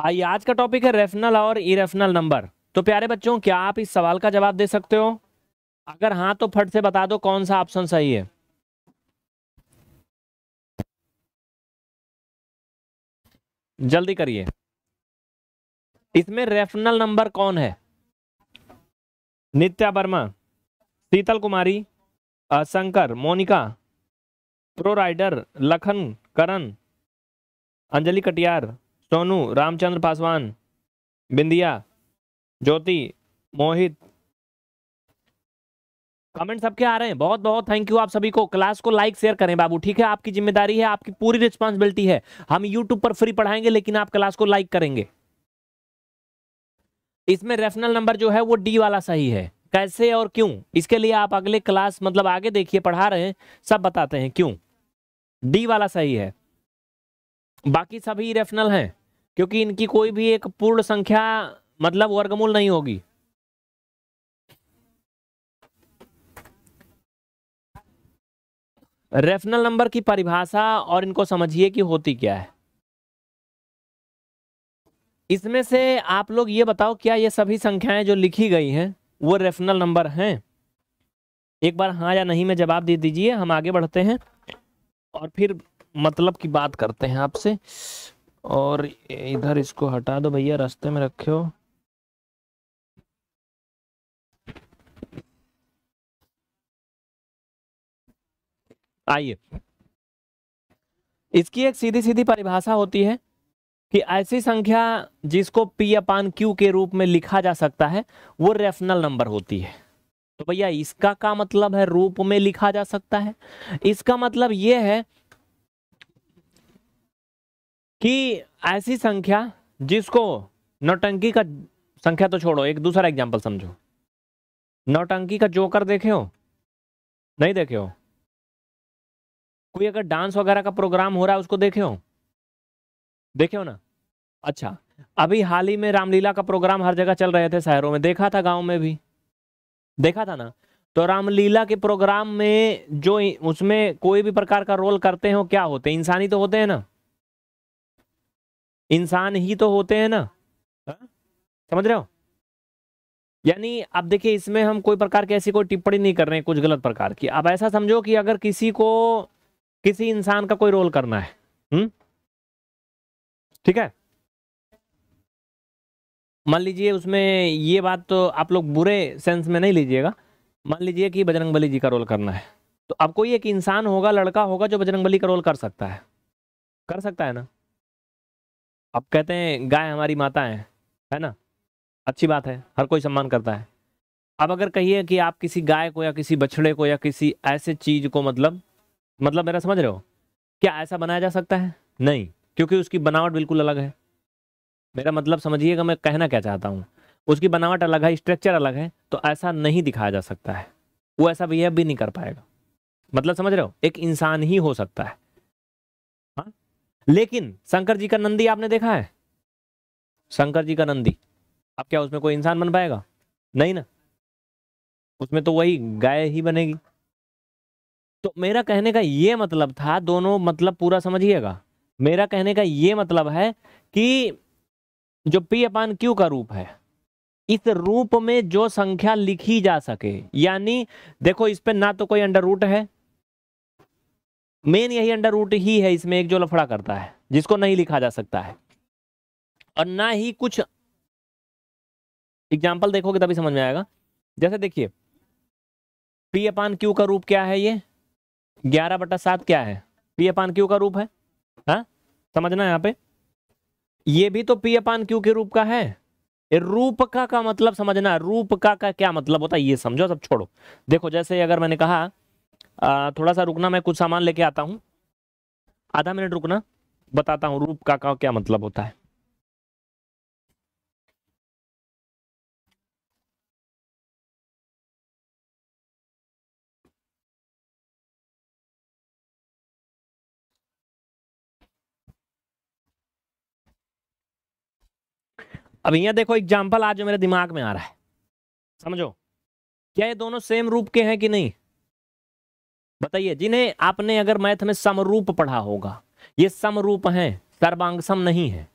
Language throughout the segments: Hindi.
आइए आज का टॉपिक है रेफनल और इरेफनल नंबर तो प्यारे बच्चों क्या आप इस सवाल का जवाब दे सकते हो अगर हाँ तो फट से बता दो कौन सा ऑप्शन सही है जल्दी करिए इसमें रेफनल नंबर कौन है Nitya Verma Sheetal Kumari Shankar Monika pro rider Lakhan Karan Anjali Katiyar Sonu Ramchandra Paswan Bindiya Jyoti Mohit comment सबके आ रहे हैं बहुत बहुत थैंक यू आप सभी को क्लास को लाइक शेयर करें बाबू ठीक है आपकी जिम्मेदारी है आपकी पूरी रिस्पॉन्सिबिलिटी है हम यूट्यूब पर फ्री पढ़ाएंगे लेकिन आप क्लास को लाइक करेंगे इसमें रेफरल नंबर जो है वो डी वाला सही है कैसे और क्यों इसके लिए आप अगले क्लास मतलब आगे देखिए पढ़ा रहे हैं सब बताते हैं क्यों डी वाला सही है बाकी सभी रेफनल हैं क्योंकि इनकी कोई भी एक पूर्ण संख्या मतलब वर्गमूल नहीं होगी रेफनल नंबर की परिभाषा और इनको समझिए कि होती क्या है इसमें से आप लोग ये बताओ क्या ये सभी संख्याएं जो लिखी गई हैं वो रेफनल नंबर हैं एक बार हाँ या नहीं में जवाब दे दीजिए हम आगे बढ़ते हैं और फिर मतलब की बात करते हैं आपसे और इधर इसको हटा दो भैया रास्ते में रखे हो आइए इसकी एक सीधी सीधी परिभाषा होती है कि ऐसी संख्या जिसको पी अपान क्यू के रूप में लिखा जा सकता है वो रेफनल नंबर होती है तो भैया इसका का मतलब है रूप में लिखा जा सकता है इसका मतलब ये है कि ऐसी संख्या जिसको नौटंकी का संख्या तो छोड़ो एक दूसरा एग्जाम्पल समझो नौटंकी का जोकर देखे हो नहीं देखे हो कोई अगर डांस वगैरह का प्रोग्राम हो रहा है उसको देखे हो देखे हो ना अच्छा अभी हाल ही में रामलीला का प्रोग्राम हर जगह चल रहे थे शहरों में देखा था गांव में भी देखा था ना तो रामलीला के प्रोग्राम में जो उसमें कोई भी प्रकार का रोल करते हो क्या होते हैं इंसानी तो होते हैं ना इंसान ही तो होते हैं ना हाँ? समझ रहे हो यानी अब देखिए इसमें हम कोई प्रकार की ऐसी कोई टिप्पणी नहीं कर रहे हैं कुछ गलत प्रकार की अब ऐसा समझो कि अगर किसी को किसी इंसान का कोई रोल करना है हम्म ठीक है मान लीजिए उसमें ये बात तो आप लोग बुरे सेंस में नहीं लीजिएगा मान लीजिए कि बजरंग बली जी का रोल करना है तो अब कोई एक इंसान होगा लड़का होगा जो बजरंग बली का रोल कर सकता है कर सकता है ना अब कहते हैं गाय हमारी माता है है ना अच्छी बात है हर कोई सम्मान करता है अब अगर कहिए कि आप किसी गाय को या किसी बछड़े को या किसी ऐसे चीज को मतलब मतलब मेरा समझ रहे हो क्या ऐसा बनाया जा सकता है नहीं क्योंकि उसकी बनावट बिल्कुल अलग है मेरा मतलब समझिएगा मैं कहना क्या चाहता हूँ उसकी बनावट अलग है स्ट्रक्चर अलग है तो ऐसा नहीं दिखाया जा सकता है वो ऐसा बिहेव भी नहीं कर पाएगा मतलब समझ रहे हो एक इंसान ही हो सकता है लेकिन शंकर जी का नंदी आपने देखा है शंकर जी का नंदी अब क्या उसमें कोई इंसान बन पाएगा नहीं ना उसमें तो वही गाय ही बनेगी तो मेरा कहने का ये मतलब था दोनों मतलब पूरा समझिएगा मेरा कहने का ये मतलब है कि जो पी अपान क्यू का रूप है इस रूप में जो संख्या लिखी जा सके यानी देखो इस पे ना तो कोई अंडर रूट है मेन यही अंडर रूट ही है इसमें एक जो लफड़ा करता है जिसको नहीं लिखा जा सकता है और ना ही कुछ एग्जाम्पल देखोगे तभी समझ में आएगा जैसे देखिए पी अपान क्यू का रूप क्या है ये ग्यारह बटा सात क्या है पी अपान क्यू का रूप है हा? समझना यहाँ पे ये भी तो पी अपान क्यू के रूप का है रूप का का मतलब समझना रूप का का क्या मतलब होता है ये समझो सब छोड़ो देखो जैसे अगर मैंने कहा थोड़ा सा रुकना मैं कुछ सामान लेके आता हूँ आधा मिनट रुकना बताता हूँ रूप का, का क्या मतलब होता है अब यहां देखो एग्जाम्पल आज जो मेरे दिमाग में आ रहा है समझो क्या ये दोनों सेम रूप के हैं कि नहीं बताइए जिन्हें आपने अगर मैथ में समरूप पढ़ा होगा ये समरूप हैं सर्वांगसम नहीं है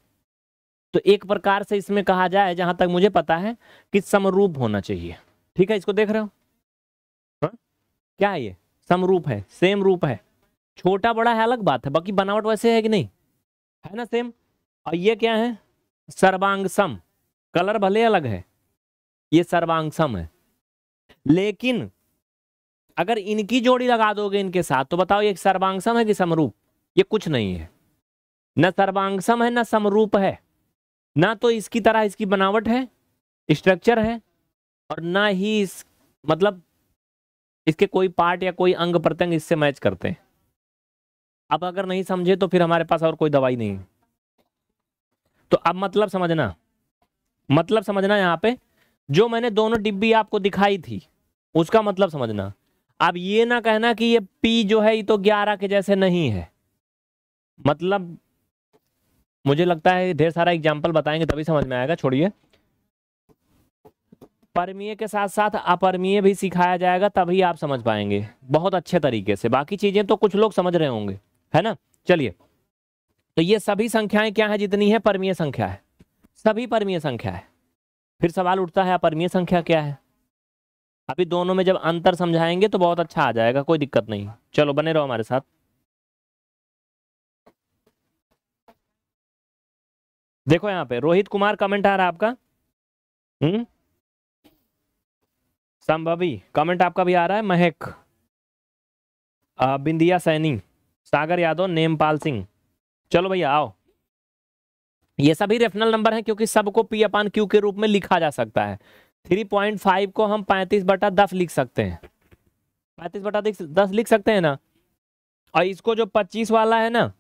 तो एक प्रकार से इसमें कहा जाए जहां तक मुझे पता है कि समरूप होना चाहिए ठीक है इसको देख रहे हो हा? क्या है ये समरूप है सेम रूप है छोटा बड़ा है अलग बात है बाकी बनावट वैसे है कि नहीं है ना सेम और ये क्या है सर्वांगसम कलर भले अलग है ये सर्वांगसम है लेकिन अगर इनकी जोड़ी लगा दोगे इनके साथ तो बताओ ये सर्वांगसम है कि समरूप ये कुछ नहीं है न सर्वांगसम है न समरूप है ना तो इसकी तरह इसकी बनावट है स्ट्रक्चर है और ना ही इस मतलब इसके कोई पार्ट या कोई अंग प्रत्यंग इससे मैच करते हैं अब अगर नहीं समझे तो फिर हमारे पास और कोई दवाई नहीं तो अब मतलब समझना मतलब समझना यहाँ पे जो मैंने दोनों डिब्बी आपको दिखाई थी उसका मतलब समझना अब ये ना कहना कि ये पी जो है ये तो ग्यारह के जैसे नहीं है मतलब मुझे लगता है ढेर सारा एग्जाम्पल बताएंगे तभी समझ में आएगा छोड़िए परमीय के साथ साथ अपरमीय भी सिखाया जाएगा तभी आप समझ पाएंगे बहुत अच्छे तरीके से बाकी चीजें तो कुछ लोग समझ रहे होंगे है ना चलिए तो ये सभी संख्याएं क्या है जितनी है परमीय संख्या है सभी परमीय संख्या है फिर सवाल उठता है अपरमीय संख्या क्या है अभी दोनों में जब अंतर समझाएंगे तो बहुत अच्छा आ जाएगा कोई दिक्कत नहीं चलो बने रहो हमारे साथ देखो यहाँ पे रोहित कुमार कमेंट आ रहा है आपका हम्म संभवी कमेंट आपका भी आ रहा है महक बिंदिया सैनी सागर यादव नेमपाल सिंह चलो भैया आओ ये सभी रेफरल नंबर हैं क्योंकि सबको पी अपान क्यू के रूप में लिखा जा सकता है थ्री पॉइंट फाइव को हम पैंतीस बटा दस लिख सकते हैं पैंतीस बटा दस लिख सकते हैं ना और इसको जो पच्चीस वाला है ना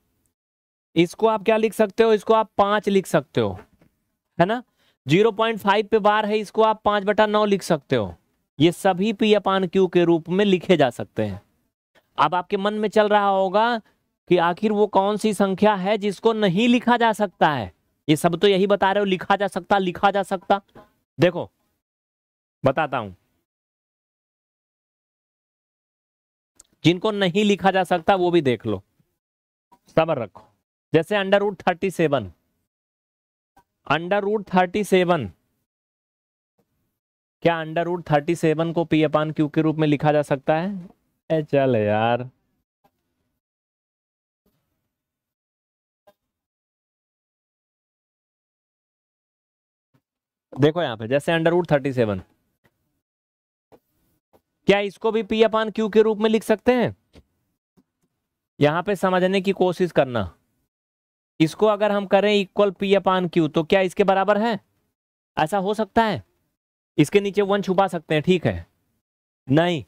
इसको आप क्या लिख सकते हो इसको आप पांच लिख सकते हो है ना जीरो पॉइंट फाइव पे बार है इसको आप पाँच बटा नौ लिख सकते हो ये सभी पी अपान क्यू के रूप में लिखे जा सकते हैं अब आपके मन में चल रहा होगा कि आखिर वो कौन सी संख्या है जिसको नहीं लिखा जा सकता है ये सब तो यही बता रहे हो लिखा जा सकता लिखा जा सकता देखो बताता हूं जिनको नहीं लिखा जा सकता वो भी देख लो सबर रखो जैसे under root thirty seven under root thirty seven क्या अंडर रूट थर्टी सेवन को पी अपान क्यू के रूप में लिखा जा सकता है ए चल यार देखो यहां पे जैसे अंडर रूट थर्टी सेवन क्या इसको भी पी अपान क्यू के रूप में लिख सकते हैं यहां पे समझने की कोशिश करना इसको अगर हम करें इक्वल पी अपान क्यू तो क्या इसके बराबर है ऐसा हो सकता है इसके नीचे वन छुपा सकते हैं ठीक है नहीं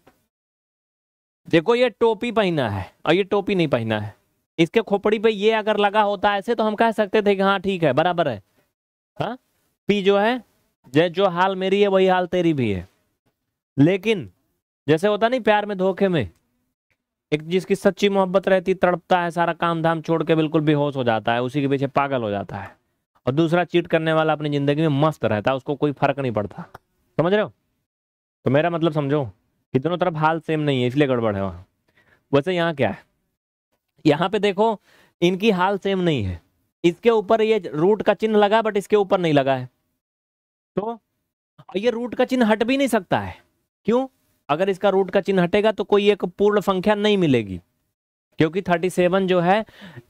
देखो ये टोपी पहना है और ये टोपी नहीं पहना है इसके खोपड़ी पे ये अगर लगा होता ऐसे तो हम कह सकते थे कि हाँ ठीक है बराबर है हा? पी जो है जो हाल मेरी है वही हाल तेरी भी है लेकिन जैसे होता नहीं प्यार में धोखे में एक जिसकी सच्ची मोहब्बत रहती तड़पता है सारा काम धाम छोड़ के बिल्कुल बेहोश हो जाता है उसी के पीछे पागल हो जाता है और दूसरा चीट करने वाला अपनी ज़िंदगी में मस्त रहता है उसको कोई फर्क नहीं पड़ता समझ रहे हो तो मेरा मतलब समझो कि दोनों तरफ हाल सेम नहीं है इसलिए गड़बड़ है वहाँ वैसे यहाँ क्या है यहाँ पे देखो इनकी हाल सेम नहीं है इसके ऊपर ये रूट का चिन्ह लगा बट इसके ऊपर नहीं लगा है तो ये रूट का चिन्ह हट भी नहीं सकता है क्यों अगर इसका रूट का चिन्ह हटेगा तो कोई एक पूर्ण संख्या नहीं मिलेगी क्योंकि 37 जो है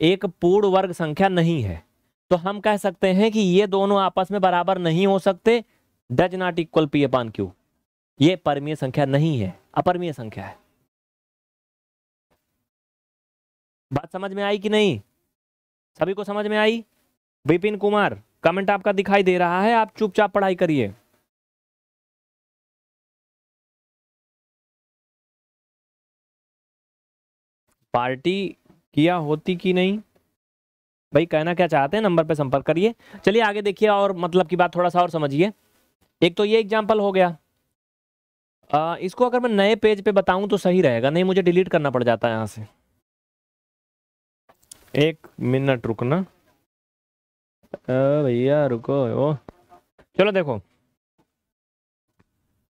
एक पूर्ण वर्ग संख्या नहीं है तो हम कह सकते हैं कि ये दोनों आपस में बराबर नहीं हो सकते does not equal p upon q ये परमीय संख्या नहीं है अपरमीय संख्या है बात समझ में आई कि नहीं सभी को समझ में आई विपिन कुमार कमेंट आपका दिखाई दे रहा है आप चुपचाप पढ़ाई करिए पार्टी किया होती कि नहीं भाई कहना क्या चाहते हैं नंबर पे संपर्क करिए चलिए आगे देखिए और मतलब की बात थोड़ा सा और समझिए एक तो ये एग्जाम्पल हो गया आ, इसको अगर मैं नए पेज पे बताऊं तो सही रहेगा नहीं मुझे डिलीट करना पड़ जाता है यहाँ से एक मिनट रुकना भैया रुको ओ चलो देखो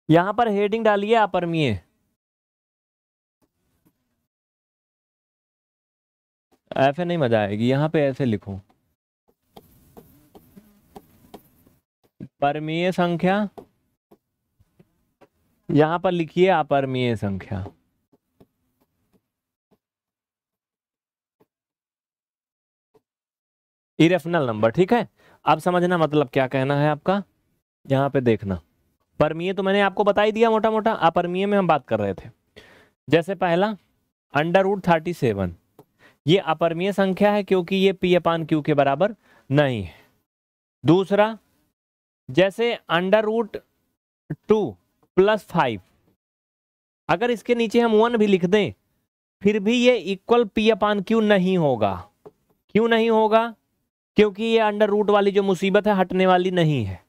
यहाँ पर हेडिंग डालिए अपरमीय ऐसे नहीं मजा आएगी यहाँ पे ऐसे लिखो परमीय संख्या यहां पर लिखिए अपरमीय संख्या इरेफनल नंबर ठीक है अब समझना मतलब क्या कहना है आपका यहां पे देखना परमीय तो मैंने आपको बता ही दिया मोटा मोटा अपरमीय में हम बात कर रहे थे जैसे पहला अंडर रूट थर्टी सेवन ये अपरमीय संख्या है क्योंकि ये पी अपान क्यू के बराबर नहीं है दूसरा जैसे under root two plus five अगर इसके नीचे हम वन भी लिख दें फिर भी ये इक्वल पी अपान क्यू नहीं होगा क्यों नहीं होगा क्योंकि ये अंडर रूट वाली जो मुसीबत है हटने वाली नहीं है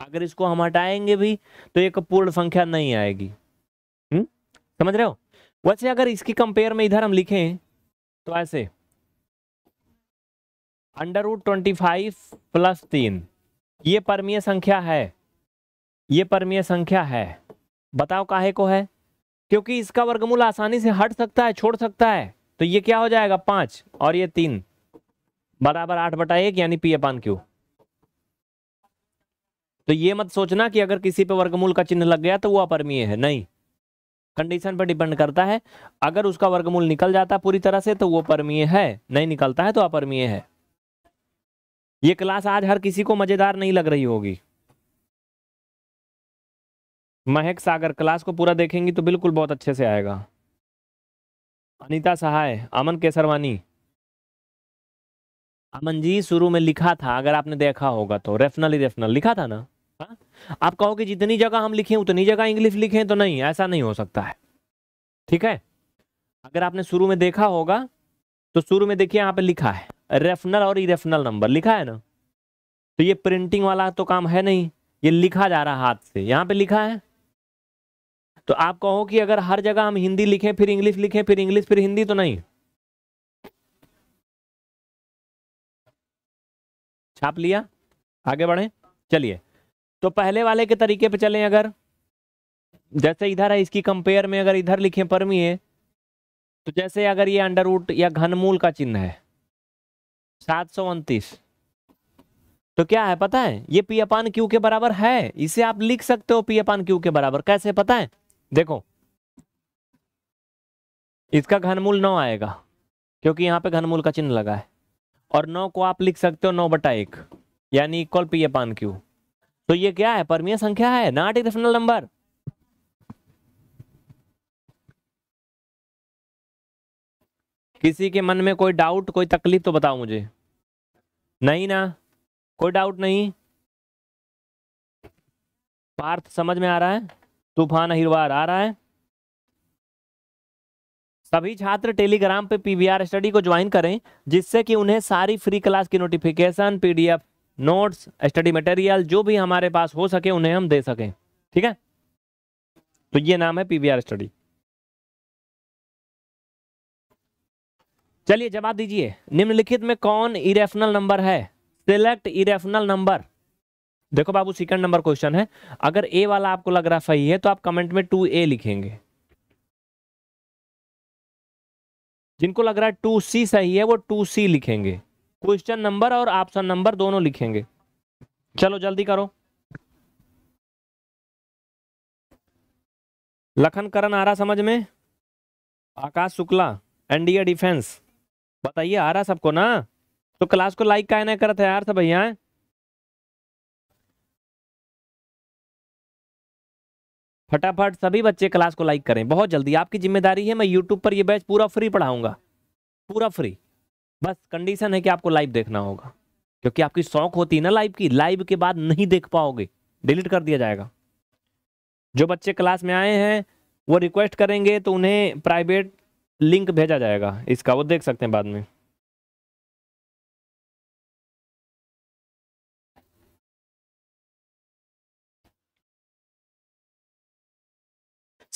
अगर इसको हम हटाएंगे भी तो एक पूर्ण संख्या नहीं आएगी हुँ? हम्म? समझ रहे हो वैसे अगर इसकी कंपेयर में इधर हम लिखें तो ऐसे under root twenty five plus तीन ये परमीय संख्या है ये परमीय संख्या है बताओ काहे को है क्योंकि इसका वर्गमूल आसानी से हट सकता है छोड़ सकता है तो ये क्या हो जाएगा पांच और ये तीन बराबर आठ बटा एक यानी पी अपान क्यू तो ये मत सोचना कि अगर किसी पे वर्गमूल का चिन्ह लग गया तो वो अपरमीय है नहीं कंडीशन पर डिपेंड करता है अगर उसका वर्गमूल निकल जाता पूरी तरह से तो वो परमीय है नहीं निकलता है तो अपरमीय है ये क्लास आज हर किसी को मजेदार नहीं लग रही होगी महक सागर क्लास को पूरा देखेंगी तो बिल्कुल बहुत अच्छे से आएगा अनीता सहाय अमन केसरवानी अमन जी शुरू में लिखा था अगर आपने देखा होगा तो रेफनल ही रेफनल लिखा था ना आप कहो कि जितनी जगह हम लिखें उतनी जगह इंग्लिश लिखें तो नहीं ऐसा नहीं हो सकता है ठीक है अगर आपने शुरू में देखा होगा तो शुरू में देखिए यहाँ पे लिखा है रेफनल और इरेफनल नंबर लिखा है ना तो ये प्रिंटिंग वाला तो काम है नहीं ये लिखा जा रहा हाथ से यहाँ पे लिखा है तो आप कहो कि अगर हर जगह हम हिंदी लिखें फिर इंग्लिश लिखें फिर इंग्लिश फिर हिंदी तो नहीं छाप लिया आगे बढ़े चलिए तो पहले वाले के तरीके पे चलें अगर जैसे इधर है इसकी कंपेयर में अगर इधर लिखें परमीय तो जैसे अगर ये अंडर रूट या घनमूल का चिन्ह है सात सौ उनतीस तो क्या है पता है ये पी अपान क्यू के बराबर है इसे आप लिख सकते हो पी अपान क्यू के बराबर कैसे पता है देखो इसका घनमूल नौ आएगा क्योंकि यहाँ पे घनमूल का चिन्ह लगा है और नौ को आप लिख सकते हो नौ बटा एक यानी इक्वल पी अपान क्यू तो ये क्या है परमीय संख्या है नॉट ए रेफनल नंबर किसी के मन में कोई डाउट कोई तकलीफ तो बताओ मुझे नहीं ना कोई डाउट नहीं पार्थ समझ में आ रहा है तूफान अहिरवार आ रहा है सभी छात्र टेलीग्राम पे पीवीआर स्टडी को ज्वाइन करें जिससे कि उन्हें सारी फ्री क्लास की notification PDF notes study material जो भी हमारे पास हो सके उन्हें हम दे सकें ठीक है तो ये नाम है पीवीआर स्टडी चलिए जवाब दीजिए निम्नलिखित में कौन इरेफनल नंबर है सिलेक्ट इरेफनल नंबर देखो बाबू सेकंड नंबर क्वेश्चन है अगर ए वाला आपको लग रहा सही है तो आप कमेंट में टू ए लिखेंगे जिनको लग रहा है टू सी सही है वो टू सी लिखेंगे क्वेश्चन नंबर और ऑप्शन नंबर दोनों लिखेंगे चलो जल्दी करो लखन करण आ रहा समझ में आकाश शुक्ला एनडीए डिफेंस बताइए आ रहा सबको ना तो क्लास को लाइक का नहीं करते यार सब भैया फटाफट सभी बच्चे क्लास को लाइक करें बहुत जल्दी आपकी जिम्मेदारी है मैं यूट्यूब पर यह बैच पूरा फ्री पढ़ाऊंगा पूरा फ्री बस कंडीशन है कि आपको लाइव देखना होगा क्योंकि आपकी शौक होती है ना लाइव की लाइव के बाद नहीं देख पाओगे डिलीट कर दिया जाएगा जो बच्चे क्लास में आए हैं वो रिक्वेस्ट करेंगे तो उन्हें प्राइवेट लिंक भेजा जाएगा इसका वो देख सकते हैं बाद में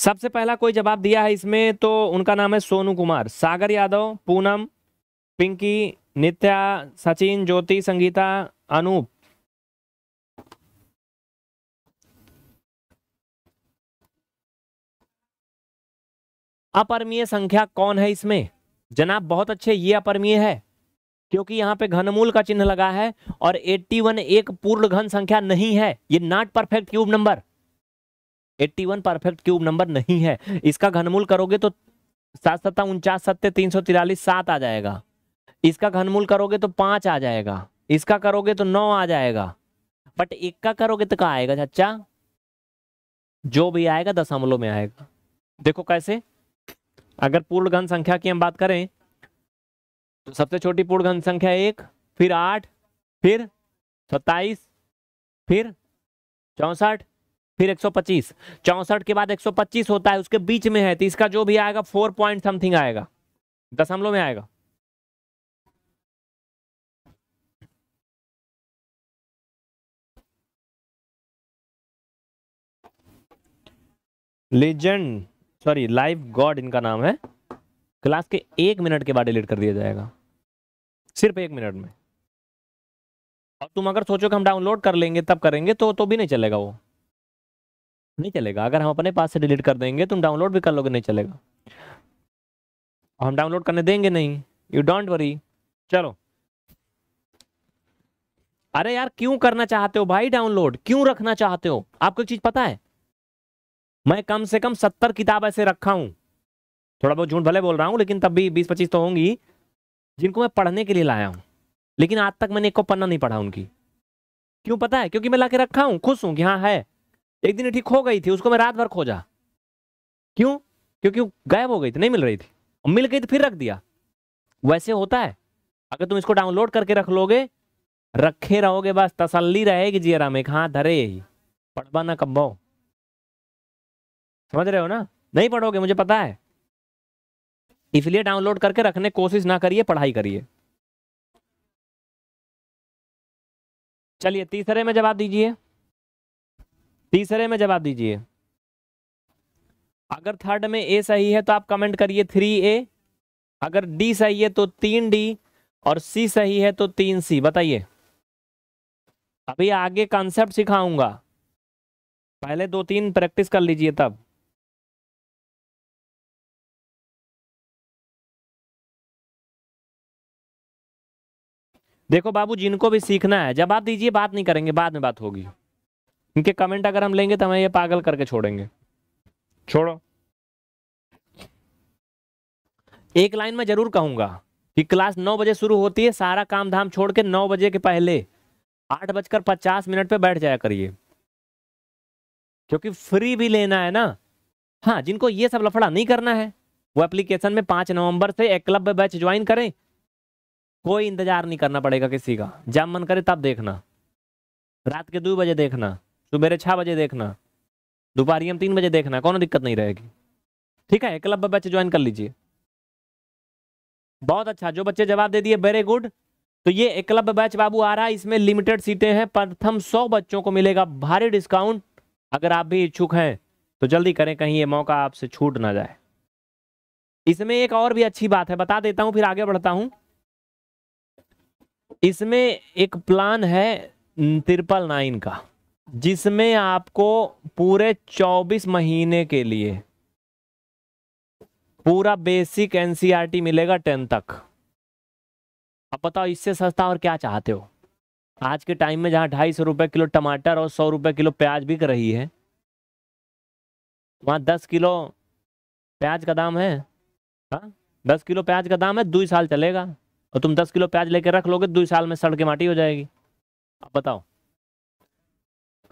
सबसे पहला कोई जवाब दिया है इसमें तो उनका नाम है सोनू कुमार सागर यादव पूनम पिंकी नित्या सचिन ज्योति संगीता अनूप अपरमीय संख्या कौन है इसमें जनाब बहुत अच्छे ये अपरमीय है क्योंकि यहाँ पे घनमूल का चिन्ह लगा है और 81 एक पूर्ण घन संख्या नहीं है ये not perfect cube number 81 perfect cube number नहीं है इसका घनमूल करोगे तो सात सत्ता उनचास सत्य तीन सौ तिरालीस सात आ जाएगा इसका घनमूल करोगे तो पांच आ जाएगा इसका करोगे तो नौ आ जाएगा बट एक का करोगे तो कहा आएगा चाचा जो भी आएगा दशमलव में आएगा देखो कैसे अगर पूर्ण घन संख्या की हम बात करें तो सबसे छोटी पूर्ण घन संख्या एक फिर आठ फिर सत्ताईस फिर चौसठ फिर 125 चौसठ के बाद 125 होता है उसके बीच में है तो इसका जो भी आएगा फोर पॉइंट समथिंग आएगा दशमलव में आएगा लेजेंड सॉरी लाइव गॉड इनका नाम है क्लास के एक मिनट के बाद डिलीट कर दिया जाएगा सिर्फ एक मिनट में और तुम अगर सोचो कि हम डाउनलोड कर लेंगे तब करेंगे तो तो भी नहीं चलेगा वो नहीं चलेगा अगर हम अपने पास से डिलीट कर देंगे तुम डाउनलोड भी कर लोगे नहीं चलेगा और हम डाउनलोड करने देंगे नहीं यू डोंट वरी चलो अरे यार क्यों करना चाहते हो भाई डाउनलोड क्यों रखना चाहते हो आपको एक चीज पता है मैं कम से कम सत्तर किताब ऐसे रखा हूँ थोड़ा बहुत झूठ भले बोल रहा हूँ लेकिन तब भी बीस पच्चीस तो होंगी जिनको मैं पढ़ने के लिए लाया हूँ लेकिन आज तक मैंने एक को पन्ना नहीं पढ़ा उनकी क्यों पता है क्योंकि मैं ला के रखा हूँ खुश हूँ कि हाँ है एक दिन ठीक हो गई थी उसको मैं रात भर खोजा क्यों क्योंकि गायब हो गई थी नहीं मिल रही थी और मिल गई तो फिर रख दिया वैसे होता है अगर तुम इसको डाउनलोड करके रख लोगे रखे रहोगे बस तसल्ली रहेगी जी में हाँ धरे यही पढ़वा ना कब्बाओ समझ रहे हो ना नहीं पढ़ोगे मुझे पता है इसलिए डाउनलोड करके रखने कोशिश ना करिए पढ़ाई करिए चलिए तीसरे में जवाब दीजिए तीसरे में जवाब दीजिए अगर थर्ड में ए सही है तो आप कमेंट करिए थ्री ए अगर डी सही है तो तीन डी और सी सही है तो तीन सी बताइए अभी आगे कॉन्सेप्ट सिखाऊंगा पहले दो तीन प्रैक्टिस कर लीजिए तब देखो बाबू जिनको भी सीखना है जवाब दीजिए बात नहीं करेंगे बाद में बात होगी इनके कमेंट अगर हम लेंगे तो हमें ये पागल करके छोड़ेंगे छोड़ो एक लाइन में जरूर कहूंगा कि क्लास नौ बजे शुरू होती है सारा काम धाम छोड़ के नौ बजे के पहले आठ बजकर पचास मिनट पे बैठ जाया करिए क्योंकि फ्री भी लेना है ना हाँ जिनको ये सब लफड़ा नहीं करना है वो एप्लीकेशन में पांच नवंबर से एक क्लब बैच ज्वाइन करें कोई इंतजार नहीं करना पड़ेगा किसी का जब मन करे तब देखना रात के दो बजे देखना सुबेरे छः बजे देखना दोपहर हम तीन बजे देखना कोनो दिक्कत नहीं रहेगी ठीक है क्लब में बच्चे ज्वाइन कर लीजिए बहुत अच्छा जो बच्चे जवाब दे दिए वेरी गुड तो ये क्लब बैच बाबू आ रहा है इसमें लिमिटेड सीटें हैं प्रथम सौ बच्चों को मिलेगा भारी डिस्काउंट अगर आप भी इच्छुक हैं तो जल्दी करें कहीं ये मौका आपसे छूट ना जाए इसमें एक और भी अच्छी बात है बता देता हूँ फिर आगे बढ़ता हूँ इसमें एक प्लान है ट्रिपल नाइन का जिसमें आपको पूरे चौबीस महीने के लिए पूरा बेसिक एनसीईआरटी e मिलेगा टेन तक अब बताओ इससे सस्ता और क्या चाहते हो आज के टाइम में जहाँ ढाई सौ रुपये किलो टमाटर और सौ रुपये किलो प्याज बिक रही है वहाँ दस किलो प्याज का दाम है हाँ दस किलो प्याज का दाम है दो साल चलेगा और तो तुम दस किलो प्याज लेकर रख लोगे दो साल में सड़ के माटी हो जाएगी अब बताओ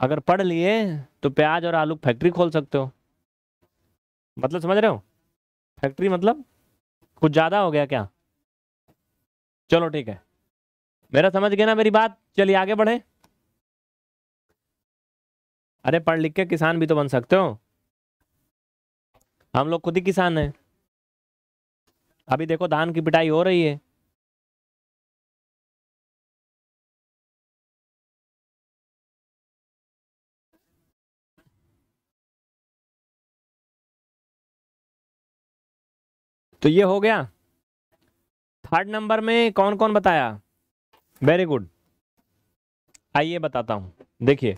अगर पढ़ लिए तो प्याज और आलू फैक्ट्री खोल सकते हो मतलब समझ रहे हो फैक्ट्री मतलब कुछ ज़्यादा हो गया क्या चलो ठीक है मेरा समझ गया ना मेरी बात चलिए आगे बढ़े अरे पढ़ लिख के किसान भी तो बन सकते हो हम लोग खुद ही किसान हैं अभी देखो धान की पिटाई हो रही है तो ये हो गया थर्ड नंबर में कौन कौन बताया वेरी गुड आइए बताता हूं देखिए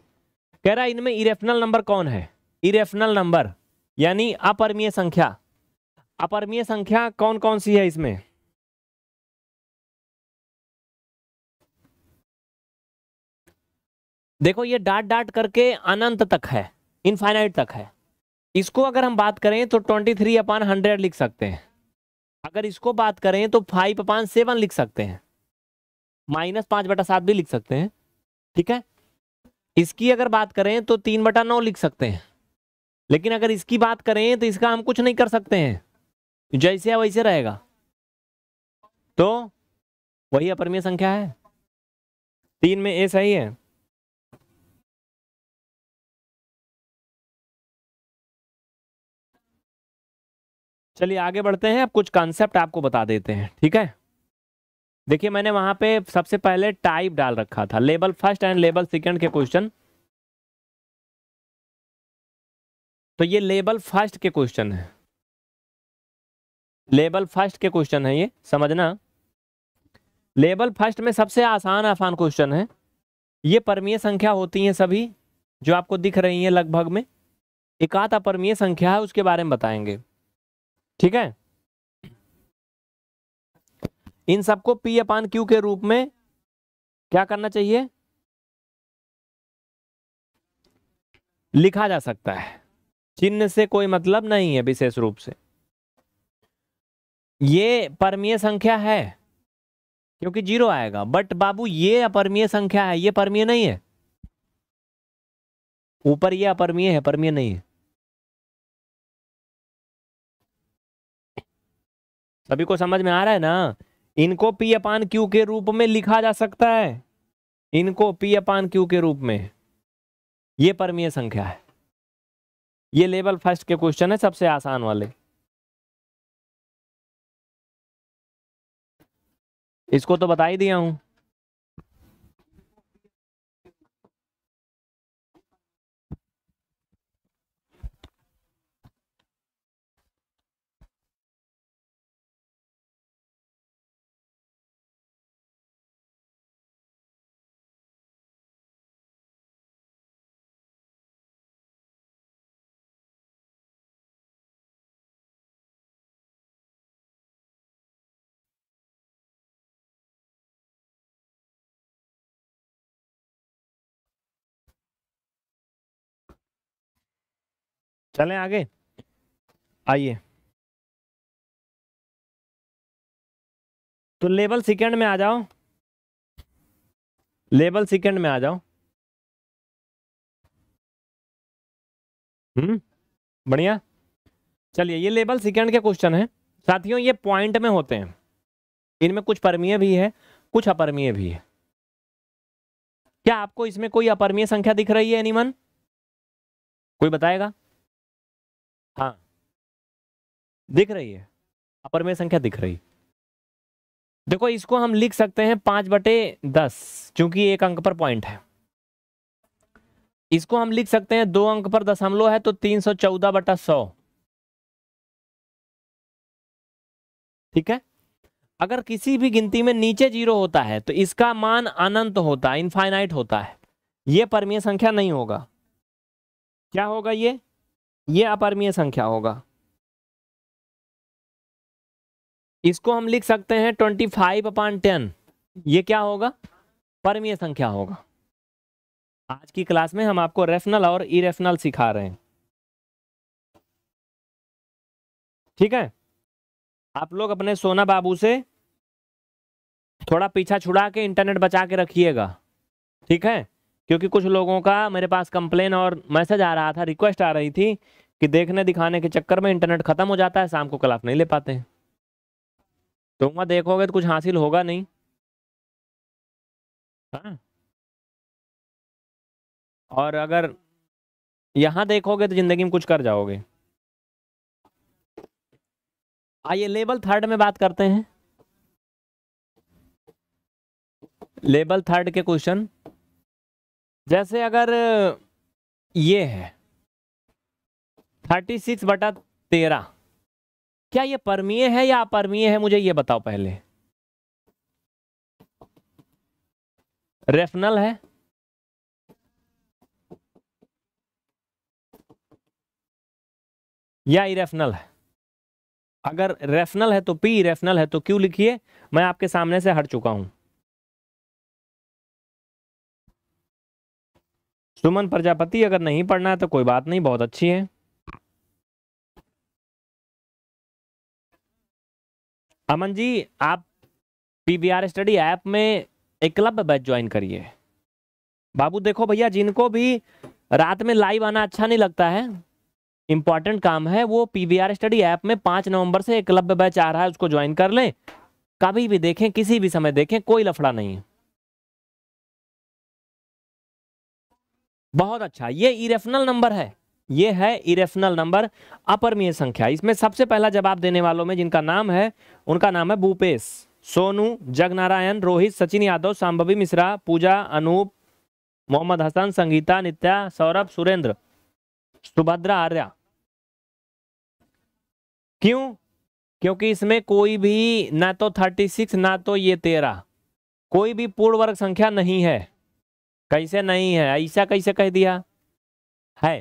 कह रहा है इनमें इरेफनल नंबर कौन है इरेफनल नंबर यानी अपरमीय संख्या अपरमीय संख्या कौन कौन सी है इसमें देखो ये डाट डाट करके अनंत तक है इनफाइनाइट तक है इसको अगर हम बात करें तो ट्वेंटी थ्री अपॉन हंड्रेड लिख सकते हैं अगर इसको बात करें तो फाइव अपान सेवन लिख सकते हैं माइनस पांच बटा सात भी लिख सकते हैं ठीक है इसकी अगर बात करें तो तीन बटा नौ लिख सकते हैं लेकिन अगर इसकी बात करें तो इसका हम कुछ नहीं कर सकते हैं जैसे है वैसे रहेगा तो वही अपरमीय संख्या है तीन में ए सही है चलिए आगे बढ़ते हैं अब कुछ कॉन्सेप्ट आपको बता देते हैं ठीक है देखिए मैंने वहां पे सबसे पहले टाइप डाल रखा था label first and label second के क्वेश्चन तो ये लेबल फर्स्ट के क्वेश्चन है लेबल फर्स्ट के क्वेश्चन है ये समझना लेबल फर्स्ट में सबसे आसान आसान क्वेश्चन है ये परमीय संख्या होती है सभी जो आपको दिख रही है लगभग में एक आध अपरमीय संख्या है उसके बारे में बताएंगे ठीक है इन सबको पी अपान क्यू के रूप में क्या करना चाहिए लिखा जा सकता है चिन्ह से कोई मतलब नहीं है विशेष रूप से ये परमीय संख्या है क्योंकि जीरो आएगा बट बाबू ये अपरमीय संख्या है ये परमीय नहीं है ऊपर ये अपरमीय है परमीय नहीं है सभी को समझ में आ रहा है ना इनको पी अपान क्यू के रूप में लिखा जा सकता है इनको पी अपान क्यू के रूप में ये परमीय संख्या है ये लेवल फर्स्ट के क्वेश्चन है सबसे आसान वाले इसको तो बता ही दिया हूं चलें आगे आइए तो लेवल सेकंड में आ जाओ लेवल सेकंड में आ जाओ हम्म बढ़िया चलिए ये लेवल सेकंड के क्वेश्चन है साथियों ये पॉइंट में होते हैं इनमें कुछ परमीय भी है कुछ अपरमीय भी है क्या आपको इसमें कोई अपरमीय संख्या दिख रही है एनीमन कोई बताएगा हाँ दिख रही है अपर में संख्या दिख रही देखो इसको हम लिख सकते हैं पांच बटे दस क्योंकि एक अंक पर पॉइंट है इसको हम लिख सकते हैं दो अंक पर दशमलव है तो तीन सौ चौदह बटा सौ ठीक है अगर किसी भी गिनती में नीचे जीरो होता है तो इसका मान अनंत होता है इनफाइनाइट होता है यह परमीय संख्या नहीं होगा क्या होगा ये ये अपरमीय संख्या होगा इसको हम लिख सकते हैं ट्वेंटी फाइव अपॉन टेन ये क्या होगा परमीय संख्या होगा आज की क्लास में हम आपको रेफनल और इरेफनल सिखा रहे हैं ठीक है आप लोग अपने सोना बाबू से थोड़ा पीछा छुड़ा के इंटरनेट बचा के रखिएगा ठीक है क्योंकि कुछ लोगों का मेरे पास कंप्लेन और मैसेज आ रहा था रिक्वेस्ट आ रही थी कि देखने दिखाने के चक्कर में इंटरनेट ख़त्म हो जाता है शाम को क्लास नहीं ले पाते हैं तो वहाँ देखोगे तो कुछ हासिल होगा नहीं हाँ और अगर यहाँ देखोगे तो ज़िंदगी में कुछ कर जाओगे आइए लेवल थर्ड में बात करते हैं लेवल थर्ड के क्वेश्चन जैसे अगर ये है थर्टी सिक्स बटा तेरह क्या ये परमीय है या अपरमीय है मुझे ये बताओ पहले रेफनल है या इरेफनल है अगर रेफनल है तो पी इरेफनल है तो क्यों लिखिए मैं आपके सामने से हट चुका हूं सुमन प्रजापति अगर नहीं पढ़ना है तो कोई बात नहीं बहुत अच्छी है अमन जी आप P B R study app में एक क्लब बैच ज्वाइन करिए बाबू देखो भैया जिनको भी रात में लाइव आना अच्छा नहीं लगता है इम्पॉर्टेंट काम है वो P B R study app में पांच नवंबर से एक क्लब बैच आ रहा है उसको ज्वाइन कर लें कभी भी देखें किसी भी समय देखें कोई लफड़ा नहीं है बहुत अच्छा ये इरेफनल नंबर है ये है इरेफनल नंबर अपरमीय संख्या इसमें सबसे पहला जवाब देने वालों में जिनका नाम है उनका नाम है भूपेश सोनू जगनारायण रोहित सचिन यादव सांभवी मिश्रा पूजा अनूप मोहम्मद हसन संगीता नित्या सौरभ सुरेंद्र सुभद्रा आर्या क्यों क्योंकि इसमें कोई भी ना तो थर्टी सिक्स ना तो ये तेरह कोई भी पूर्ण वर्ग संख्या नहीं है कैसे नहीं है ऐसा कैसे कह दिया है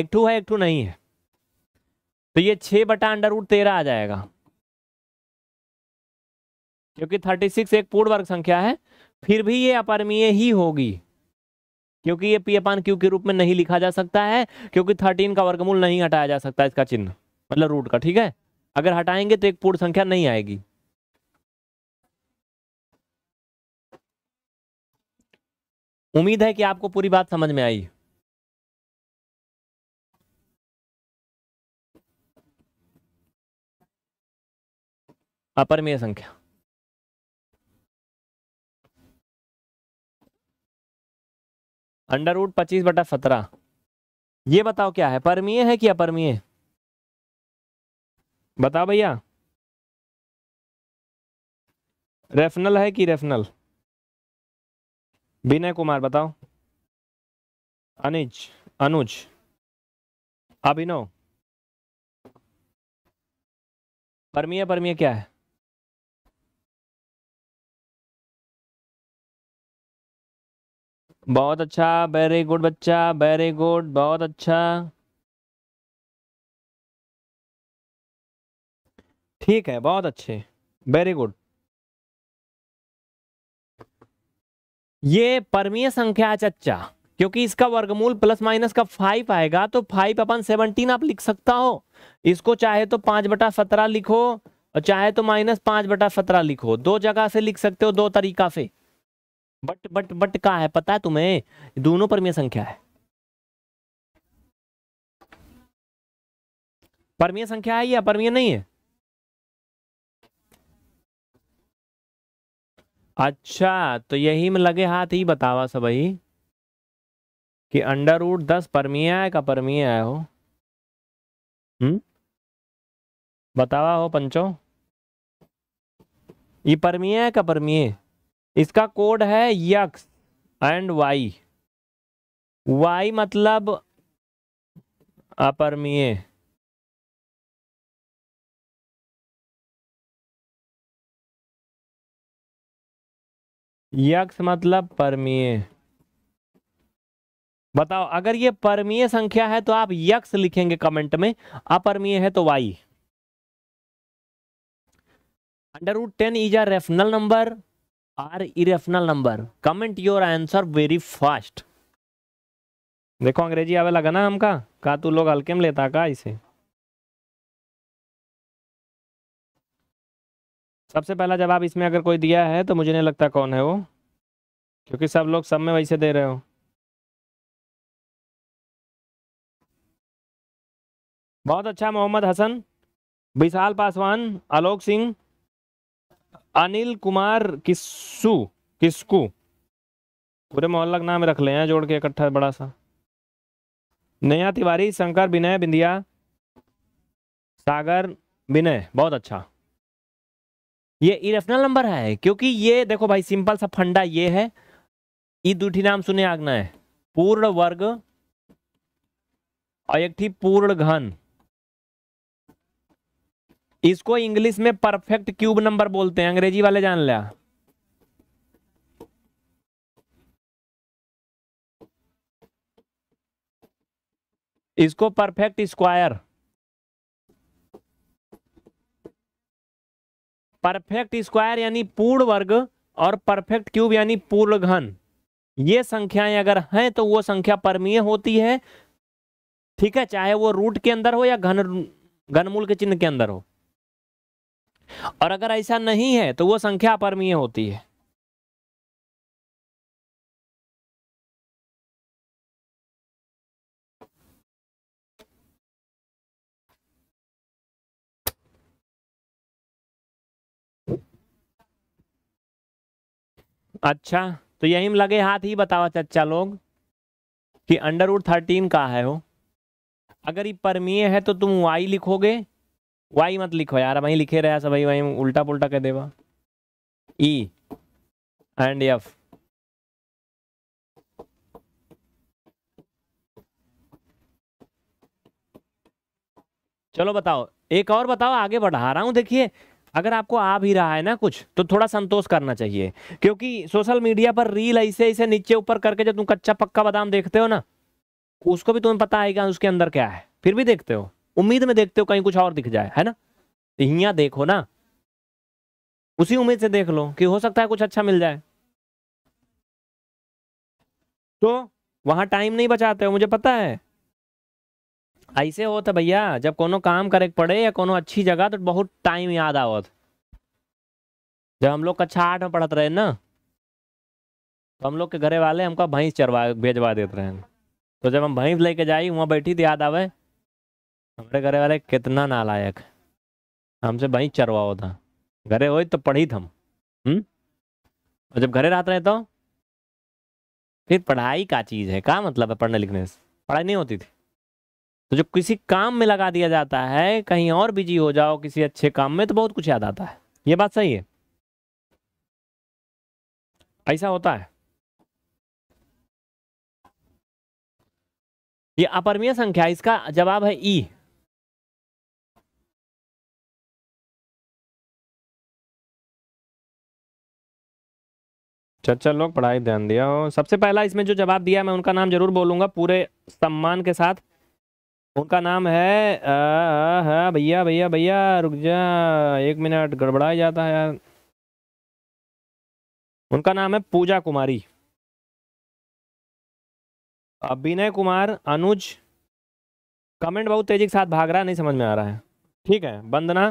एक ठू है एक ठू नहीं है तो ये छह बटा अंडर रूट तेरह आ जाएगा क्योंकि थर्टी सिक्स एक पूर्ण वर्ग संख्या है फिर भी ये अपरमीय ही होगी क्योंकि ये पी अपान क्यू के रूप में नहीं लिखा जा सकता है क्योंकि थर्टीन का वर्गमूल नहीं हटाया जा सकता इसका चिन्ह मतलब रूट का ठीक है अगर हटाएंगे तो एक पूर्ण संख्या नहीं आएगी उम्मीद है कि आपको पूरी बात समझ में आई अपरमेय संख्या अंडरवुड पच्चीस बटा सत्रह ये बताओ क्या है परमीय है कि अपरमीय बताओ भैया रेफनल है कि रेफनल विनय कुमार बताओ अनिज अनुज अभिनव हाँ, परमिया परमिया क्या है बहुत अच्छा वेरी गुड बच्चा वेरी गुड बहुत अच्छा ठीक है बहुत अच्छे वेरी गुड ये परमीय संख्या है चच्चा क्योंकि इसका वर्गमूल प्लस माइनस का फाइव आएगा तो फाइव अपन सेवनटीन आप लिख सकता हो इसको चाहे तो पांच बटा सत्रह लिखो और चाहे तो माइनस पांच बटा सत्रह लिखो दो जगह से लिख सकते हो दो तरीका से बट बट बट का है पता है तुम्हें दोनों परमीय संख्या है परमीय संख्या है या परमीय नहीं है अच्छा तो यही में लगे हाथ ही बतावा सब भाई कि अंडर उड दस परमिया है का परमिया है हो हम्म बतावा हो पंचो ये परमिया है का परमिए इसका कोड है यक्स एंड वाई वाई मतलब अपरमिए यक्ष मतलब परमीय बताओ अगर ये परमीय संख्या है तो आप यक्ष लिखेंगे कमेंट में अपरमीय है तो why under root ten is a rational number or irrational number comment your answer very fast देखो अंग्रेजी आवे लगा ना हमका का तू लोग हल्के में लेता का इसे सबसे पहला जवाब इसमें अगर कोई दिया है तो मुझे नहीं लगता कौन है वो क्योंकि सब लोग सब में वैसे दे रहे हो बहुत अच्छा मोहम्मद हसन विशाल पासवान आलोक सिंह अनिल कुमार किस्सू किस्कू पूरे मोहल्ला का नाम रख ले हैं जोड़ के इकट्ठा बड़ा सा नया तिवारी शंकर विनय बिंदिया सागर विनय बहुत अच्छा ये इरेफनल नंबर है क्योंकि ये देखो भाई सिंपल सा फंडा ये है ई दूठी नाम सुने आगना है पूर्ण वर्ग और एक थी पूर्ण घन इसको इंग्लिश में परफेक्ट क्यूब नंबर बोलते हैं अंग्रेजी वाले जान लिया इसको परफेक्ट स्क्वायर परफेक्ट स्क्वायर यानी पूर्ण वर्ग और परफेक्ट क्यूब यानी पूर्ण घन ये संख्याएं अगर हैं तो वो संख्या परमीय होती है ठीक है चाहे वो रूट के अंदर हो या घन घनमूल के चिन्ह के अंदर हो और अगर ऐसा नहीं है तो वो संख्या अपरमीय होती है अच्छा तो यही में लगे हाथ ही बतावा चच्चा लोग कि अंडर उड थर्टीन का है वो अगर ये परमीय है तो तुम वाई लिखोगे वाई मत लिखो यार वहीं लिखे रहे सब वहीं उल्टा पुल्टा कह देवा ई एंड एफ चलो बताओ एक और बताओ आगे बढ़ा रहा हूँ देखिए अगर आपको आ भी रहा है ना कुछ तो थोड़ा संतोष करना चाहिए क्योंकि सोशल मीडिया पर रील ऐसे ऐसे नीचे ऊपर करके जो तुम कच्चा पक्का बादाम देखते हो ना उसको भी तुम्हें पता है उसके अंदर क्या है फिर भी देखते हो उम्मीद में देखते हो कहीं कुछ और दिख जाए है ना यहाँ देखो ना उसी उम्मीद से देख लो कि हो सकता है कुछ अच्छा मिल जाए तो वहां टाइम नहीं बचाते हो मुझे पता है ऐसे हो तो भैया जब कोनो काम करे पड़े या कोनो अच्छी जगह तो बहुत टाइम याद आवत जब हम लोग कक्षा आठ में पढ़ते रहे ना तो हम लोग के घरे वाले हमको भैंस चरवा भेजवा देते रहे तो जब हम भैंस लेके जाई वहाँ बैठी थी तो याद आवे हमारे घरे वाले कितना नालायक हमसे भैंस चरवा होता घरे हो तो पढ़ी थम और जब घरे रात रहे तो फिर पढ़ाई का चीज़ है क्या मतलब है पढ़ने लिखने से पढ़ाई नहीं होती थी तो जब किसी काम में लगा दिया जाता है कहीं और बिजी हो जाओ किसी अच्छे काम में तो बहुत कुछ याद आता है ये बात सही है ऐसा होता है ये अपरमीय संख्या इसका जवाब है ई चच्चा लोग पढ़ाई ध्यान दिया हो सबसे पहला इसमें जो जवाब दिया मैं उनका नाम जरूर बोलूंगा पूरे सम्मान के साथ उनका नाम है भैया भैया भैया रुक जा एक मिनट गड़बड़ा जाता है यार उनका नाम है पूजा कुमारी अभिनय कुमार अनुज कमेंट बहुत तेजी के साथ भाग रहा है नहीं समझ में आ रहा है ठीक है वंदना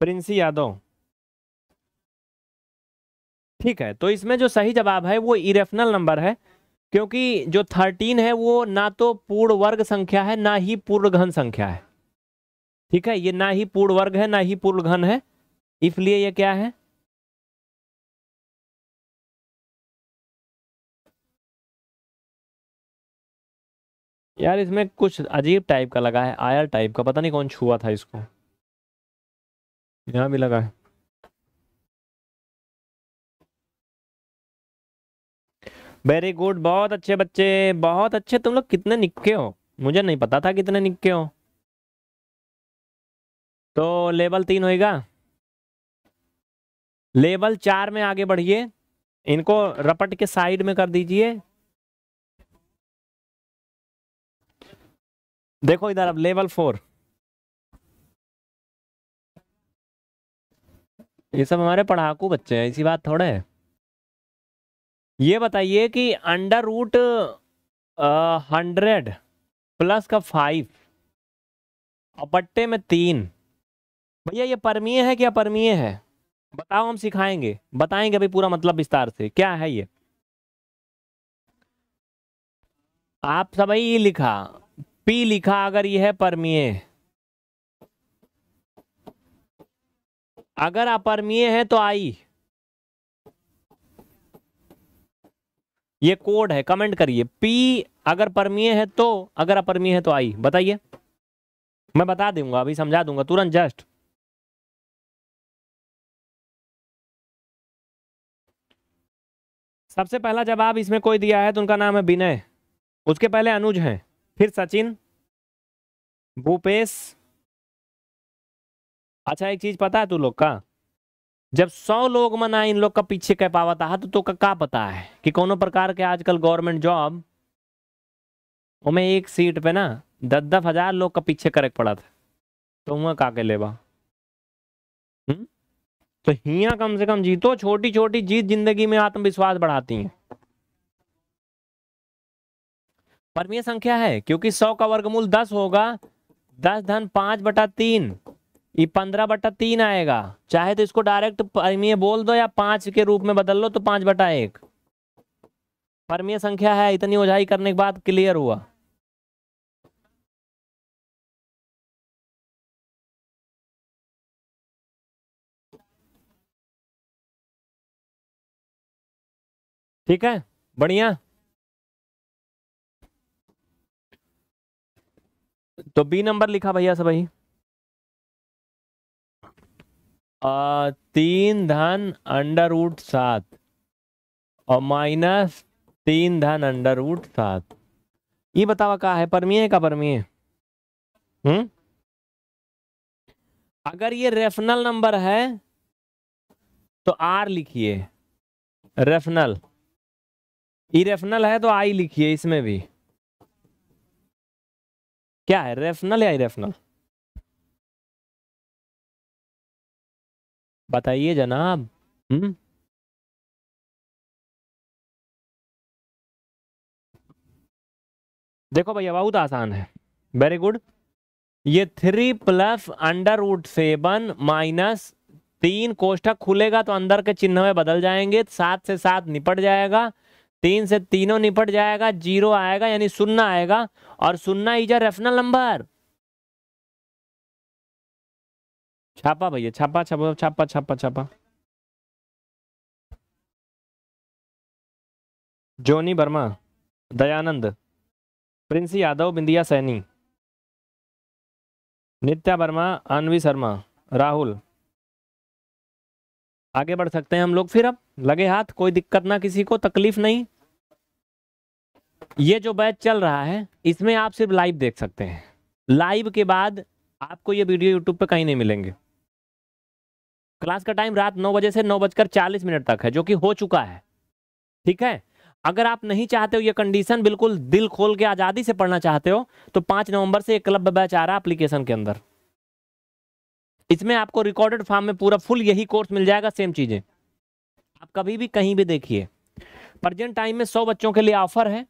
प्रिंसी यादव ठीक है तो इसमें जो सही जवाब है वो इरेफनल नंबर है क्योंकि जो थर्टीन है वो ना तो पूर्ण वर्ग संख्या है ना ही पूर्ण घन संख्या है ठीक है ये ना ही पूर्ण वर्ग है ना ही पूर्ण घन है इसलिए ये क्या है यार इसमें कुछ अजीब टाइप का लगा है आयल टाइप का पता नहीं कौन छुआ था इसको यहाँ भी लगा है वेरी गुड बहुत अच्छे बच्चे बहुत अच्छे तुम लोग कितने निक्के हो मुझे नहीं पता था कितने निक्के हो तो लेवल तीन होएगा लेवल चार में आगे बढ़िए इनको रपट के साइड में कर दीजिए देखो इधर अब लेवल फोर ये सब हमारे पढ़ाकू बच्चे हैं ऐसी बात थोड़े है ये बताइए कि अंडर रूट हंड्रेड प्लस का फाइव और में तीन भैया ये परमीय है क्या परमीय है बताओ हम सिखाएंगे बताएंगे अभी पूरा मतलब विस्तार से क्या है ये आप सभी लिखा पी लिखा अगर ये है परमीय अगर अपरमीय है तो आई ये कोड है कमेंट करिए पी अगर परमीय है तो अगर अपरमीय है तो आई बताइए मैं बता दूंगा अभी समझा दूंगा तुरंत जस्ट सबसे पहला जवाब इसमें कोई दिया है तो उनका नाम है विनय उसके पहले अनुज हैं फिर सचिन भूपेश अच्छा एक चीज पता है तू लोग का जब सौ लोग मना इन लोग का पीछे कह पावत आहा तो, तो का, का पता है कि कोनो प्रकार के आजकल गवर्नमेंट जॉब उमें एक सीट पे ना दस दस हजार लोग का पीछे करे पड़ा था तो हुआ का के लेवा तो हिया कम से कम जीतो छोटी छोटी जीत जिंदगी में आत्मविश्वास बढ़ाती है परमीय संख्या है क्योंकि सौ का वर्गमूल दस होगा दस धन पांच बटा तीन ये पंद्रह बटा तीन आएगा चाहे तो इसको डायरेक्ट परमीय बोल दो या पांच के रूप में बदल लो तो पांच बटा एक परमीय संख्या है इतनी ओझाई करने के बाद क्लियर हुआ ठीक है बढ़िया तो बी नंबर लिखा भैया सब भाई आ, तीन धन अंडर वुड सात और माइनस तीन धन अंडर वुड सात ये बतावा कहा है परमीय का परमीय हम्म अगर ये रेफनल नंबर है तो आर लिखिए रेफनल ई रेफनल है तो आई लिखिए इसमें भी क्या है रेफनल या इरेफनल बताइए जनाब हम्म देखो भैया बहुत आसान है वेरी गुड ये three plus under root seven minus तीन कोष्ठक खुलेगा तो अंदर के चिन्ह में बदल जाएंगे सात से सात निपट जाएगा तीन से तीनों निपट जाएगा जीरो आएगा यानी सुन्ना आएगा और सुन्ना इज अ रेफनल नंबर छापा भैया छापा छापा छापा छापा छापा जोनी वर्मा दयानंद प्रिंस यादव बिंदिया सैनी नित्या वर्मा आनवी शर्मा राहुल आगे बढ़ सकते हैं हम लोग फिर अब लगे हाथ कोई दिक्कत ना किसी को तकलीफ नहीं ये जो बैच चल रहा है इसमें आप सिर्फ लाइव देख सकते हैं लाइव के बाद आपको ये वीडियो यूट्यूब पे कहीं नहीं मिलेंगे क्लास का टाइम रात नौ बजे से नौ बजकर चालीस मिनट तक है जो कि हो चुका है ठीक है अगर आप नहीं चाहते हो ये कंडीशन बिल्कुल दिल खोल के आज़ादी से पढ़ना चाहते हो तो पांच नवंबर से एक क्लब बैच आ रहा है अप्लीकेशन के अंदर इसमें आपको रिकॉर्डेड फॉर्म में पूरा फुल यही कोर्स मिल जाएगा सेम चीज़ें आप कभी भी कहीं भी देखिए प्रजेंट टाइम में सौ बच्चों के लिए ऑफर है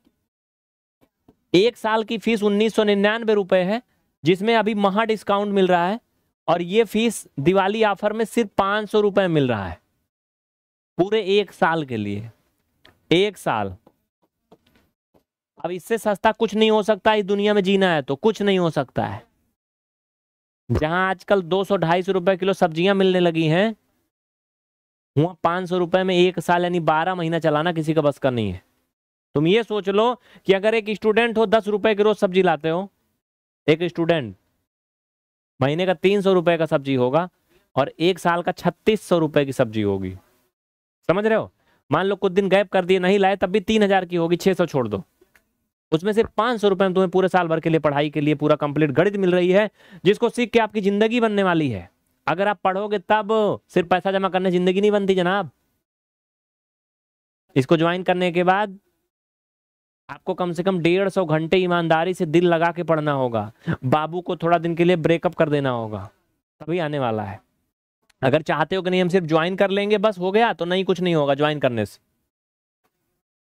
एक साल की फीस उन्नीस सौ निन्यानवे है जिसमें अभी महा डिस्काउंट मिल रहा है और ये फीस दिवाली ऑफर में सिर्फ पाँच सौ रुपये मिल रहा है पूरे एक साल के लिए एक साल अब इससे सस्ता कुछ नहीं हो सकता इस दुनिया में जीना है तो कुछ नहीं हो सकता है जहां आजकल दो सौ ढाई सौ रुपये किलो सब्जियां मिलने लगी हैं वहाँ पाँच सौ रुपये में एक साल यानी बारह महीना चलाना किसी का बस का नहीं है तुम ये सोच लो कि अगर एक स्टूडेंट हो दस रुपये की रोज़ सब्जी लाते हो एक स्टूडेंट महीने का तीन सौ रुपये का सब्जी होगा और एक साल का छत्तीस सौ रुपये की सब्जी होगी समझ रहे हो मान लो कुछ दिन गैप कर दिए नहीं लाए तब भी तीन हज़ार की होगी छः सौ छोड़ दो उसमें से पाँच सौ रुपये में तुम्हें पूरे साल भर के लिए पढ़ाई के लिए पूरा कंप्लीट गणित मिल रही है जिसको सीख के आपकी ज़िंदगी बनने वाली है अगर आप पढ़ोगे तब सिर्फ पैसा जमा करने ज़िंदगी नहीं बनती जनाब इसको ज्वाइन करने के बाद आपको कम से कम डेढ़ सौ घंटे ईमानदारी से दिल लगा के पढ़ना होगा बाबू को थोड़ा दिन के लिए ब्रेकअप कर देना होगा तभी आने वाला है अगर चाहते हो कि नहीं हम सिर्फ ज्वाइन कर लेंगे बस हो गया तो नहीं कुछ नहीं होगा ज्वाइन करने से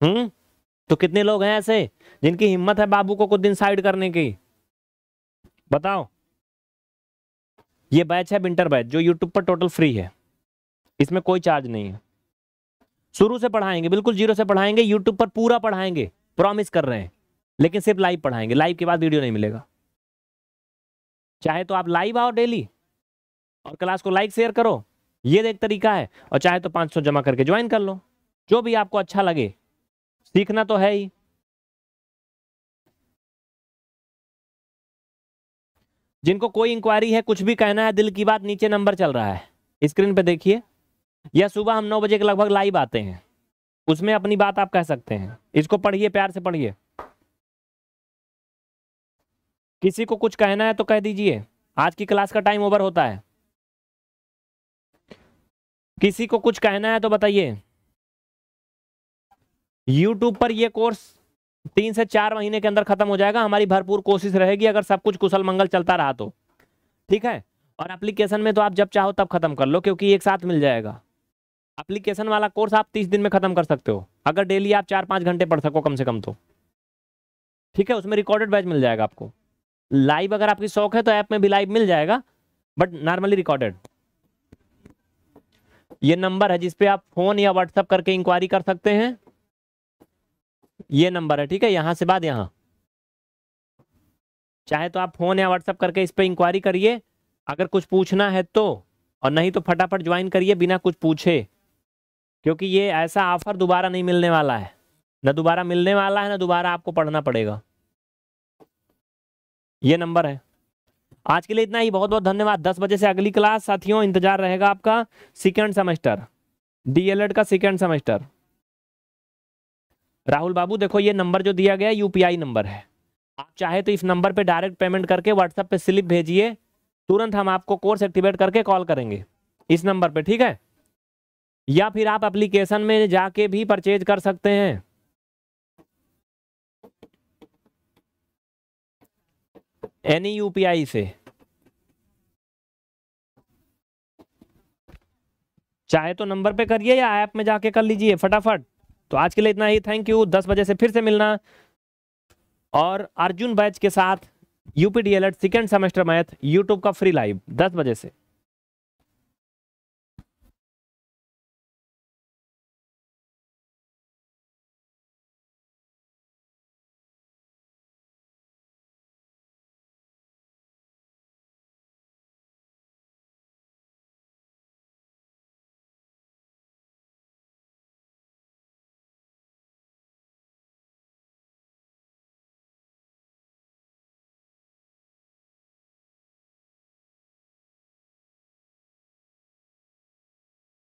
हम्म तो कितने लोग हैं ऐसे जिनकी हिम्मत है बाबू को कुछ दिन साइड करने की बताओ ये बैच है विंटर बैच जो यूट्यूब पर टोटल फ्री है इसमें कोई चार्ज नहीं है शुरू से पढ़ाएंगे बिल्कुल जीरो से पढ़ाएंगे यूट्यूब पर पूरा पढ़ाएंगे प्रॉमिस कर रहे हैं लेकिन सिर्फ लाइव पढ़ाएंगे लाइव के बाद वीडियो नहीं मिलेगा चाहे तो आप लाइव आओ डेली और क्लास को लाइक शेयर करो ये एक तरीका है और चाहे तो पांच सौ जमा करके ज्वाइन कर लो जो भी आपको अच्छा लगे सीखना तो है ही जिनको कोई इंक्वायरी है कुछ भी कहना है दिल की बात नीचे नंबर चल रहा है स्क्रीन पे देखिए यह सुबह हम नौ बजे के लगभग लाइव आते हैं उसमें अपनी बात आप कह सकते हैं इसको पढ़िए प्यार से पढ़िए किसी को कुछ कहना है तो कह दीजिए आज की क्लास का टाइम ओवर होता है किसी को कुछ कहना है तो बताइए यूट्यूब पर यह कोर्स तीन से चार महीने के अंदर खत्म हो जाएगा हमारी भरपूर कोशिश रहेगी अगर सब कुछ कुशल मंगल चलता रहा तो ठीक है और एप्लीकेशन में तो आप जब चाहो तब खत्म कर लो क्योंकि एक साथ मिल जाएगा अप्लीकेशन वाला कोर्स आप तीस दिन में खत्म कर सकते हो अगर डेली आप चार पाँच घंटे पढ़ सको कम से कम तो ठीक है उसमें रिकॉर्डेड बैच मिल जाएगा आपको लाइव अगर आपकी शौक है तो ऐप में भी लाइव मिल जाएगा बट नॉर्मली रिकॉर्डेड ये नंबर है जिसपे आप फोन या व्हाट्सअप करके इंक्वायरी कर सकते हैं ये नंबर है ठीक है यहां से बाद यहाँ चाहे तो आप फोन या व्हाट्सअप करके इस पर इंक्वायरी करिए अगर कुछ पूछना है तो और नहीं तो फटाफट ज्वाइन करिए बिना कुछ पूछे क्योंकि ये ऐसा ऑफर दोबारा नहीं मिलने वाला है ना दोबारा मिलने वाला है ना दोबारा आपको पढ़ना पड़ेगा ये नंबर है आज के लिए इतना ही बहुत बहुत धन्यवाद दस बजे से अगली क्लास साथियों इंतजार रहेगा आपका सेकेंड सेमेस्टर डीएलएड का सेकेंड सेमेस्टर राहुल बाबू देखो ये नंबर जो दिया गया यूपीआई नंबर है आप चाहे तो इस नंबर पे डायरेक्ट पेमेंट करके व्हाट्सएप पे स्लिप भेजिए तुरंत हम आपको कोर्स एक्टिवेट करके कॉल करेंगे इस नंबर पे ठीक है या फिर आप एप्लीकेशन में जाके भी परचेज कर सकते हैं एनी यूपीआई से चाहे तो नंबर पे करिए या ऐप में जाके कर लीजिए फटाफट तो आज के लिए इतना ही थैंक यू दस बजे से फिर से मिलना और अर्जुन बैच के साथ UP D L second semester math YouTube का फ्री लाइव दस बजे से